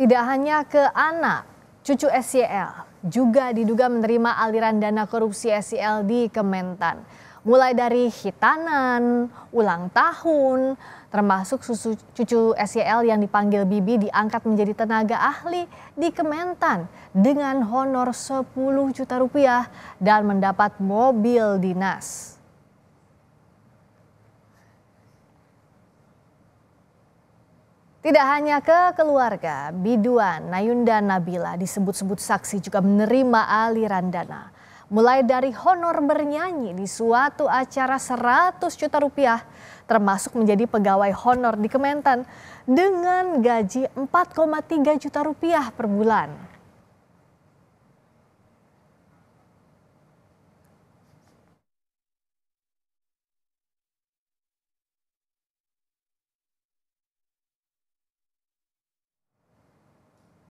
Tidak hanya ke anak, cucu SCL juga diduga menerima aliran dana korupsi SCL di Kementan. Mulai dari hitanan, ulang tahun, termasuk susu cucu SCL yang dipanggil Bibi diangkat menjadi tenaga ahli di Kementan dengan honor 10 juta rupiah dan mendapat mobil dinas. Tidak hanya ke keluarga, biduan Nayunda Nabila disebut-sebut saksi juga menerima aliran dana. Mulai dari honor bernyanyi di suatu acara 100 juta rupiah, termasuk menjadi pegawai honor di Kementan dengan gaji 4,3 juta rupiah per bulan.